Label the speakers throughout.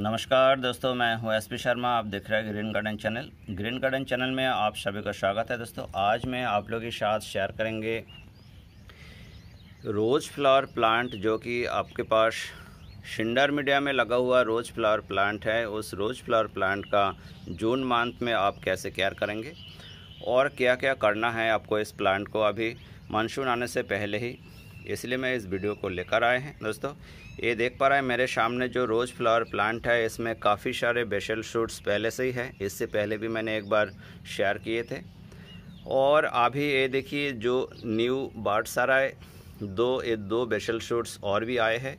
Speaker 1: नमस्कार दोस्तों मैं हूं एसपी शर्मा आप देख रहे हैं green garden channel green garden channel में आप सभी का स्वागत है दोस्तों आज मैं आप लोगों के साथ शेयर करेंगे रोज़ फ्लावर प्लांट जो कि आपके पास शिंडर मीडिया में लगा हुआ रोज़ फ्लावर प्लांट है उस रोज़ फ्लावर प्लांट का जून मंथ में आप कैसे केयर करेंगे और क्या क्या करना है आपको इस प्लांट को अभी मानसून आने से पहले ही इसलिए मैं इस वीडियो को लेकर आए हैं दोस्तों ये देख पा रहा है मेरे सामने जो रोज़ फ्लावर प्लांट है इसमें काफ़ी सारे बेशल शूट्स पहले से ही है इससे पहले भी मैंने एक बार शेयर किए थे और अभी ये देखिए जो न्यू बाट्स आ रहा है दो ये दो बेशल शूट्स और भी आए हैं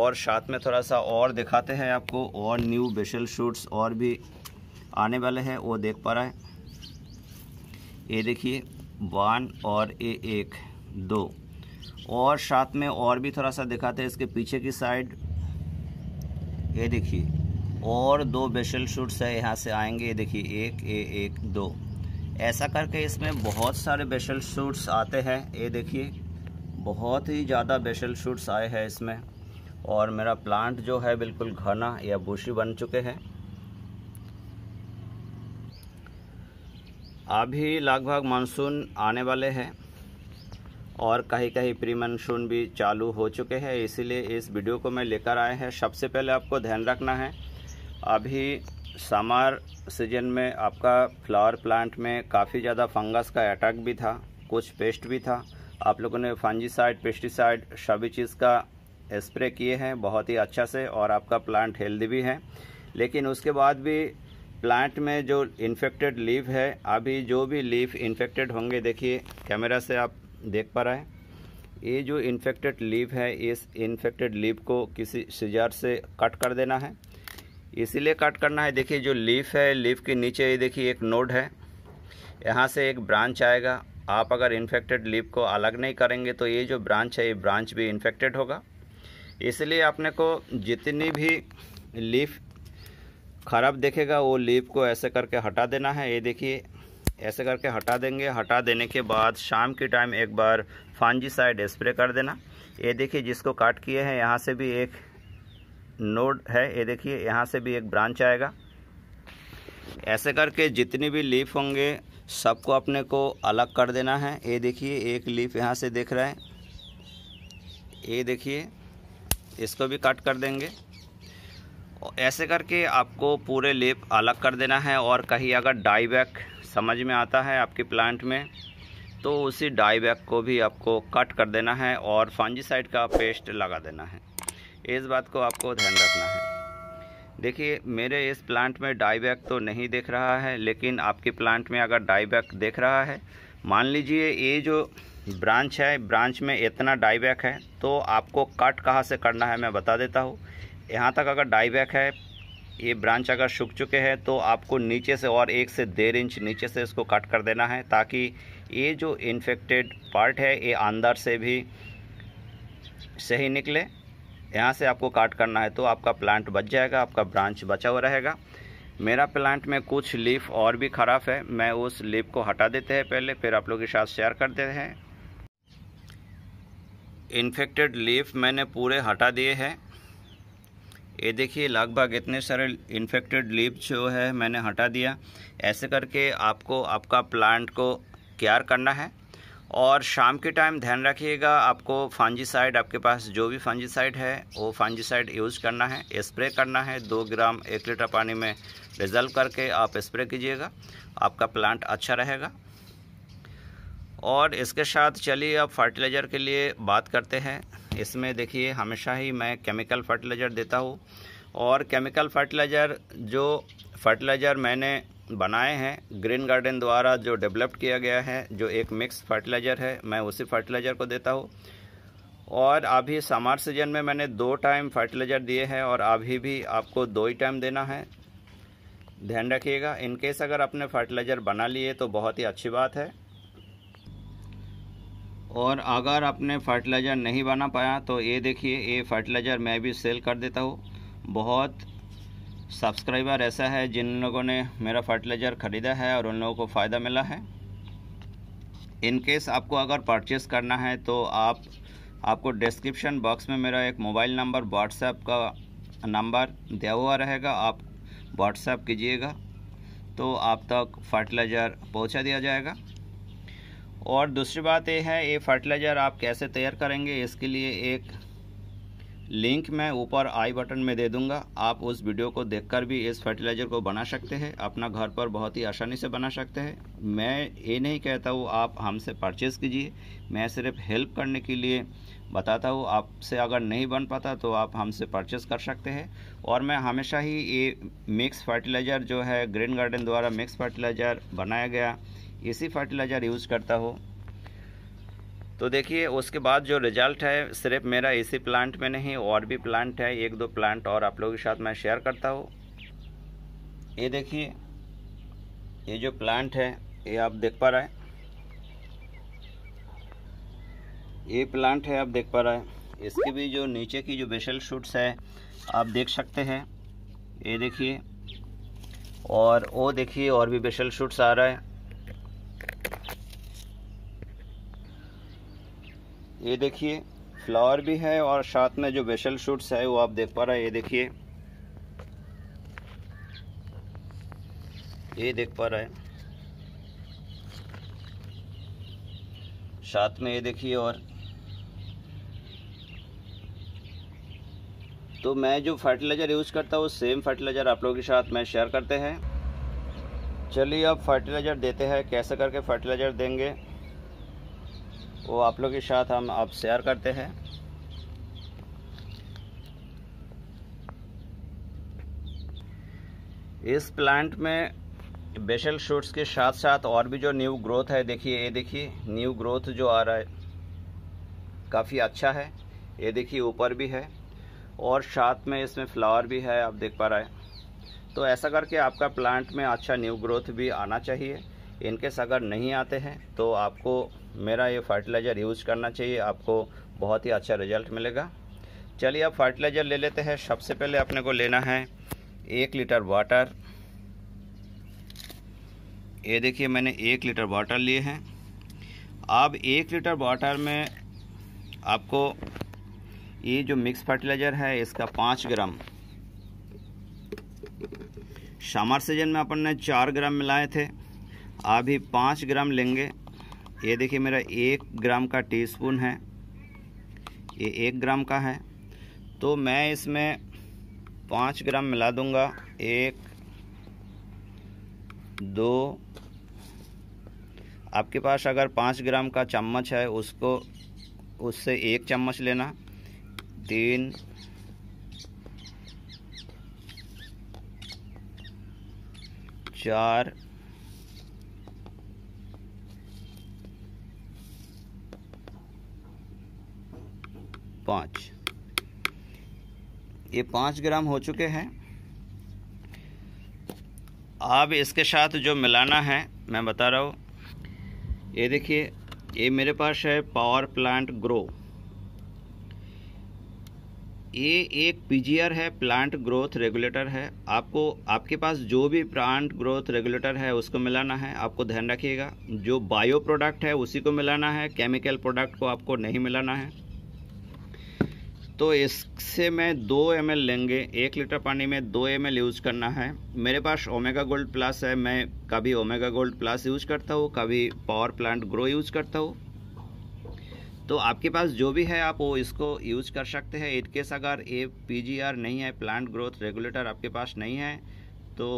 Speaker 1: और साथ में थोड़ा सा और दिखाते हैं आपको और न्यू बेशल शूट्स और भी आने वाले हैं वो देख पा रहे हैं ये देखिए वन और ए एक दो और साथ में और भी थोड़ा सा दिखाते हैं इसके पीछे की साइड ये देखिए और दो बेशल शूट्स है यहाँ से आएंगे ये देखिए एक ए एक दो ऐसा करके इसमें बहुत सारे बेशल शूट्स आते हैं ये देखिए बहुत ही ज़्यादा बेशल शूट्स आए हैं इसमें और मेरा प्लांट जो है बिल्कुल घना या बूशी बन चुके हैं अभी लगभग मानसून आने वाले हैं और कहीं कहीं प्री मानसून भी चालू हो चुके हैं इसीलिए इस वीडियो को मैं लेकर आए हैं सबसे पहले आपको ध्यान रखना है अभी समर सीजन में आपका फ्लावर प्लांट में काफ़ी ज़्यादा फंगस का अटैक भी था कुछ पेस्ट भी था आप लोगों ने फंजीसाइड पेस्टिसाइड सभी चीज़ का स्प्रे किए हैं बहुत ही अच्छा से और आपका प्लांट हेल्दी भी है लेकिन उसके बाद भी प्लांट में जो इन्फेक्टेड लीव है अभी जो भी लीव इन्फेक्टेड होंगे देखिए कैमरा से आप देख पा रहा है ये जो इन्फेक्टेड लीव है इस इन्फेक्टेड लीव को किसी सिजार से कट कर देना है इसीलिए कट करना है देखिए जो लीफ है लीफ के नीचे ये देखिए एक नोड है यहाँ से एक ब्रांच आएगा आप अगर इन्फेक्टेड लीप को अलग नहीं करेंगे तो ये जो ब्रांच है ये ब्रांच भी इन्फेक्टेड होगा इसलिए आपने को जितनी भी लीफ खराब देखेगा वो लीफ को ऐसे करके हटा देना है ये देखिए ऐसे करके हटा देंगे हटा देने के बाद शाम के टाइम एक बार फांजी साइड स्प्रे कर देना ये देखिए जिसको काट किए हैं यहाँ से भी एक नोड है ये देखिए यहाँ से भी एक ब्रांच आएगा ऐसे करके जितनी भी लीफ होंगे सबको अपने को अलग कर देना है ये देखिए एक लीफ यहाँ से देख रहा है ये देखिए इसको भी कट कर देंगे ऐसे करके आपको पूरे लेप अलग कर देना है और कहीं अगर डाई बैक समझ में आता है आपके प्लांट में तो उसी डाईबैक को भी आपको कट कर देना है और साइड का पेस्ट लगा देना है इस बात को आपको ध्यान रखना है देखिए मेरे इस प्लांट में डाईबैक तो नहीं देख रहा है लेकिन आपके प्लांट में अगर डाईबैक देख रहा है मान लीजिए ये जो ब्रांच है ब्रांच में इतना डाईबैक है तो आपको कट कहाँ से करना है मैं बता देता हूँ यहाँ तक अगर डाईबैक है ये ब्रांच अगर सूख चुके हैं तो आपको नीचे से और एक से डेढ़ इंच नीचे से इसको कट कर देना है ताकि ये जो इन्फेक्टेड पार्ट है ये अंदर से भी सही निकले यहाँ से आपको काट करना है तो आपका प्लांट बच जाएगा आपका ब्रांच बचा हुआ रहेगा मेरा प्लांट में कुछ लीफ और भी ख़राब है मैं उस लीफ को हटा देते हैं पहले फिर आप लोग के साथ शेयर कर देते हैं इन्फेक्टेड लीफ मैंने पूरे हटा दिए हैं ये देखिए लगभग इतने सारे इन्फेक्टेड लीव जो है मैंने हटा दिया ऐसे करके आपको आपका प्लांट को केयर करना है और शाम के टाइम ध्यान रखिएगा आपको फंजीसाइड आपके पास जो भी फंजीसाइड है वो फंजीसाइड यूज़ करना है स्प्रे करना है दो ग्राम एक लीटर पानी में रिजल्व करके आप स्प्रे कीजिएगा आपका प्लांट अच्छा रहेगा और इसके साथ चलिए आप फर्टिलाइज़र के लिए बात करते हैं इसमें देखिए हमेशा ही मैं केमिकल फर्टिलाइज़र देता हूँ और केमिकल फर्टिलाइज़र जो फर्टिलाइज़र मैंने बनाए हैं ग्रीन गार्डन द्वारा जो डेवलप किया गया है जो एक मिक्स फर्टिलाइज़र है मैं उसी फर्टिलाइज़र को देता हूँ और अभी समर सीजन में मैंने दो टाइम फर्टिलाइज़र दिए हैं और अभी भी आपको दो ही टाइम देना है ध्यान रखिएगा इनकेस अगर आपने फर्टिलाइज़र बना लिए तो बहुत ही अच्छी बात है और अगर आपने फर्टिलाइज़र नहीं बना पाया तो ये देखिए ये फर्टिलाइज़र मैं भी सेल कर देता हूँ बहुत सब्सक्राइबर ऐसा है जिन लोगों ने मेरा फर्टिलाइज़र ख़रीदा है और उन लोगों को फ़ायदा मिला है इन केस आपको अगर परचेस करना है तो आप आपको डिस्क्रिप्शन बॉक्स में मेरा एक मोबाइल नंबर व्हाट्सएप का नंबर दिया हुआ रहेगा आप व्हाट्सएप कीजिएगा तो आप तक फर्टिलाइज़र पहुंचा दिया जाएगा और दूसरी बात यह है ये फर्टिलाइज़र आप कैसे तैयार करेंगे इसके लिए एक लिंक मैं ऊपर आई बटन में दे दूंगा आप उस वीडियो को देखकर भी इस फर्टिलाइज़र को बना सकते हैं अपना घर पर बहुत ही आसानी से बना सकते हैं मैं ये नहीं कहता हूँ आप हमसे परचेज़ कीजिए मैं सिर्फ हेल्प करने के लिए बताता हूँ आपसे अगर नहीं बन पाता तो आप हमसे परचेज़ कर सकते हैं और मैं हमेशा ही ये मिक्स फर्टिलाइज़र जो है ग्रीन गार्डन द्वारा मिक्स फर्टिलाइज़र बनाया गया इसी फर्टिलाइज़र यूज़ करता हो तो देखिए उसके बाद जो रिजल्ट है सिर्फ मेरा इसी प्लांट में नहीं और भी प्लांट है एक दो प्लांट और आप लोगों के साथ मैं शेयर करता हूँ ये देखिए ये जो प्लांट है ये आप देख पा रहे हैं ये प्लांट है आप देख पा रहे हैं इसके भी जो नीचे की जो बेशल शूट्स है आप देख सकते हैं ये देखिए और वो देखिए और भी बेसल शूट्स आ रहा है ये देखिए फ्लावर भी है और साथ में जो वेशल शूट्स है वो आप देख पा रहे हैं ये देखिए ये देख पा रहे हैं साथ में ये देखिए और तो मैं जो फर्टिलाइज़र यूज़ करता हूँ सेम फर्टिलाइज़र आप लोगों के साथ मैं शेयर करते हैं चलिए अब फर्टिलाइज़र देते हैं कैसे करके फर्टिलाइज़र देंगे वो आप लोग के साथ हम आप शेयर करते हैं इस प्लांट में बेशल शूट्स के साथ साथ और भी जो न्यू ग्रोथ है देखिए ये देखिए न्यू ग्रोथ जो आ रहा है काफ़ी अच्छा है ये देखिए ऊपर भी है और साथ में इसमें फ्लावर भी है आप देख पा रहे हैं तो ऐसा करके आपका प्लांट में अच्छा न्यू ग्रोथ भी आना चाहिए इनकेस अगर नहीं आते हैं तो आपको मेरा ये फर्टिलाइज़र यूज़ करना चाहिए आपको बहुत ही अच्छा रिजल्ट मिलेगा चलिए आप फर्टिलाइज़र ले लेते हैं सबसे पहले अपने को लेना है एक लीटर वाटर ये देखिए मैंने एक लीटर वाटर लिए हैं अब एक लीटर वाटर में आपको ये जो मिक्स फर्टिलाइज़र है इसका पाँच ग्राम समर सीजन में अपन ने चार ग्राम मिलाए थे अभी पाँच ग्राम लेंगे ये देखिए मेरा एक ग्राम का टीस्पून है ये एक ग्राम का है तो मैं इसमें पाँच ग्राम मिला दूंगा एक दो आपके पास अगर पाँच ग्राम का चम्मच है उसको उससे एक चम्मच लेना तीन चार पाँच ये पाँच ग्राम हो चुके हैं अब इसके साथ जो मिलाना है मैं बता रहा हूँ ये देखिए ये मेरे पास है पावर प्लांट ग्रो ये एक पीजीआर है प्लांट ग्रोथ रेगुलेटर है आपको आपके पास जो भी प्लांट ग्रोथ रेगुलेटर है उसको मिलाना है आपको ध्यान रखिएगा जो बायो प्रोडक्ट है उसी को मिलाना है केमिकल प्रोडक्ट को आपको नहीं मिलाना है तो इससे मैं दो एम लेंगे एक लीटर पानी में दो एम यूज़ करना है मेरे पास ओमेगा गोल्ड प्लस है मैं कभी ओमेगा गोल्ड प्लस यूज़ करता हूँ कभी पावर प्लांट ग्रो यूज़ करता हूँ तो आपके पास जो भी है आप वो इसको यूज कर सकते हैं इनकेस अगर ये पी नहीं है प्लांट ग्रोथ रेगुलेटर आपके पास नहीं है तो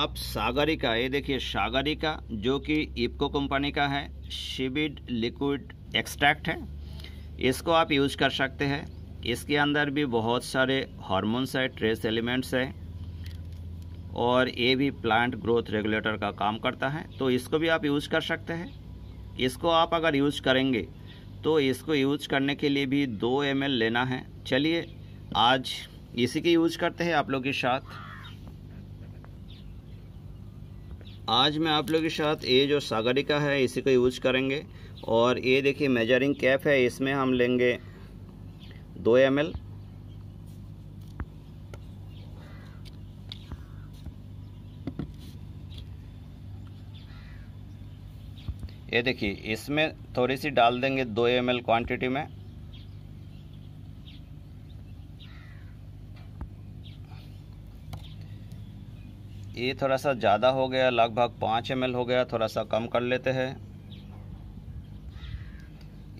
Speaker 1: आप सागरिका ये देखिए सागरिका जो कि इपको कंपनी का है शिबिड लिक्विड एक्सट्रैक्ट है इसको आप यूज कर सकते हैं इसके अंदर भी बहुत सारे हार्मोन्स है ट्रेस एलिमेंट्स है और ये भी प्लांट ग्रोथ रेगुलेटर का काम करता है तो इसको भी आप यूज़ कर सकते हैं इसको आप अगर यूज करेंगे तो इसको यूज करने के लिए भी दो एम लेना है चलिए आज इसी की यूज करते हैं आप लोग के साथ आज मैं आप लोग के साथ ये जो सागरिका है इसी को यूज करेंगे और ये देखिए मेजरिंग कैप है इसमें हम लेंगे दो एम एल ये देखिए इसमें थोड़ी सी डाल देंगे दो एम एल क्वान्टिटी में ये थोड़ा सा ज़्यादा हो गया लगभग पाँच एम हो गया थोड़ा सा कम कर लेते हैं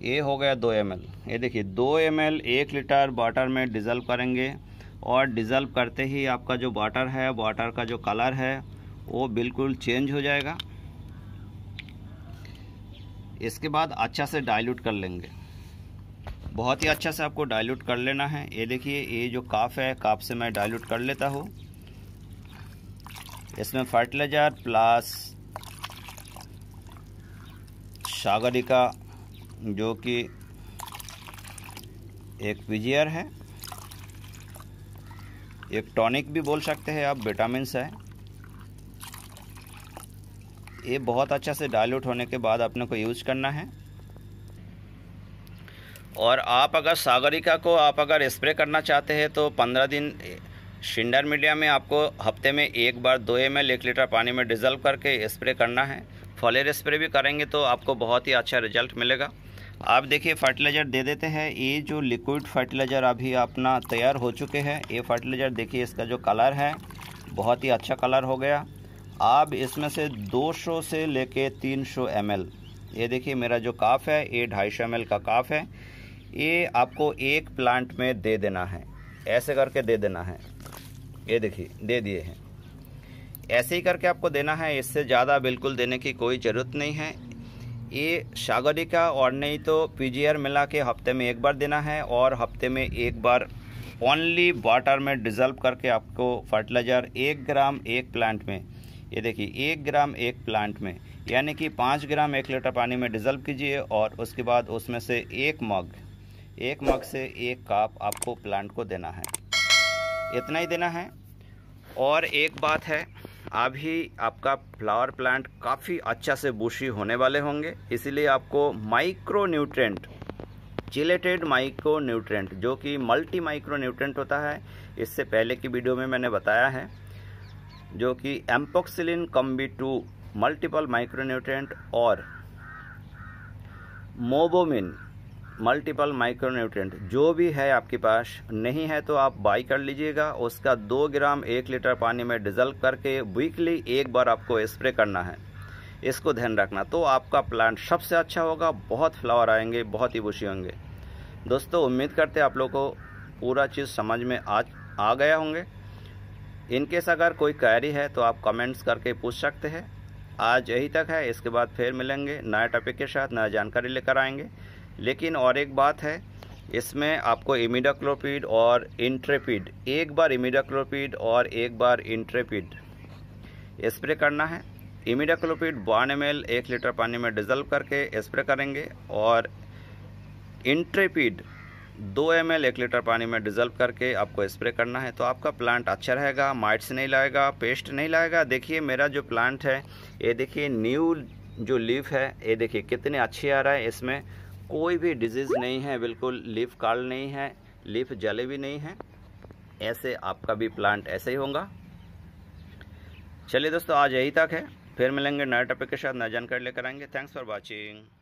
Speaker 1: ये हो गया दो एम ये देखिए दो एम एल एक लीटर वाटर में डिज़ल्व करेंगे और डिज़ल्व करते ही आपका जो वाटर है वाटर का जो कलर है वो बिल्कुल चेंज हो जाएगा इसके बाद अच्छा से डाइल्यूट कर लेंगे बहुत ही अच्छा से आपको डाइल्यूट कर लेना है ये देखिए ये जो काफ है काफ से मैं डाइल्यूट कर लेता हूँ इसमें फर्टिलाइजर प्लस सागरिका जो कि एक विजियर है एक टॉनिक भी बोल सकते हैं आप विटामिन है ये बहुत अच्छा से डाइल्यूट होने के बाद अपने को यूज करना है और आप अगर सागरिका को आप अगर स्प्रे करना चाहते हैं तो 15 दिन शिंडर मीडिया में आपको हफ्ते में एक बार दो एम एल एक लीटर पानी में डिजल्व करके स्प्रे करना है फॉलेर स्प्रे भी करेंगे तो आपको बहुत ही अच्छा रिजल्ट मिलेगा आप देखिए फर्टिलाइज़र दे देते हैं ये जो लिक्विड फर्टिलाइज़र अभी अपना तैयार हो चुके हैं ये फर्टिलाइज़र देखिए इसका जो कलर है बहुत ही अच्छा कलर हो गया आप इसमें से 200 से लेके 300 सौ ये देखिए मेरा जो काफ है ये ढाई सौ का काफ है ये आपको एक प्लांट में दे देना है ऐसे करके दे देना है ये देखिए दे दिए हैं ऐसे ही करके आपको देना है इससे ज़्यादा बिल्कुल देने की कोई ज़रूरत नहीं है ये सागरिका का और नहीं तो पीजीआर मिला के हफ्ते में एक बार देना है और हफ्ते में एक बार ओनली वाटर में डिज़ल्व करके आपको फर्टिलाइज़र एक ग्राम एक प्लांट में ये देखिए एक ग्राम एक प्लांट में यानी कि पाँच ग्राम एक लीटर पानी में डिज़ल्व कीजिए और उसके बाद उसमें से एक मग एक मग से एक काप आपको प्लांट को देना है इतना ही देना है और एक बात है अभी आपका फ्लावर प्लांट काफ़ी अच्छा से बुशी होने वाले होंगे इसीलिए आपको micro nutrient chelated micro nutrient जो कि मल्टी माइक्रो न्यूट्रेंट होता है इससे पहले की वीडियो में मैंने बताया है जो कि amoxicillin combi two multiple micro nutrient और मोबोमिन मल्टीपल माइक्रोन्यूट्रेंट जो भी है आपके पास नहीं है तो आप बाई कर लीजिएगा उसका दो ग्राम एक लीटर पानी में डिजल्व करके वीकली एक बार आपको स्प्रे करना है इसको ध्यान रखना तो आपका प्लांट सबसे अच्छा होगा बहुत फ्लावर आएंगे बहुत ही बुशी होंगे दोस्तों उम्मीद करते आप लोग को पूरा चीज़ समझ में आ आ गया होंगे इनकेस अगर कोई क्वेरी है तो आप कमेंट्स करके पूछ सकते हैं आज यही तक है इसके बाद फिर मिलेंगे नया टॉपिक के साथ नया जानकारी लेकर आएंगे लेकिन और एक बात है इसमें आपको इमिडाक्लोपीड और इंट्रेपिड एक बार इमिडाक्लोपीड और एक बार इंट्रेपिड स्प्रे करना है इमिडाक्लोपीड वन एम एल एक लीटर पानी में डिजल्व करके स्प्रे करेंगे और इंट्रेपिड दो एम एल एक लीटर पानी में डिजल्व करके आपको स्प्रे करना है तो आपका प्लांट अच्छा रहेगा माइट्स नहीं लाएगा पेस्ट नहीं लाएगा देखिए मेरा जो प्लांट है ये देखिए न्यू जो लीफ है ये देखिए कितने अच्छे आ रहा है इसमें कोई भी डिजीज़ नहीं है बिल्कुल लीफ काल नहीं है लीफ जले भी नहीं है ऐसे आपका भी प्लांट ऐसे ही होगा चलिए दोस्तों आज यही तक है फिर मिलेंगे नए टॉपिक के साथ नया जानकारी लेकर आएंगे थैंक्स फॉर वॉचिंग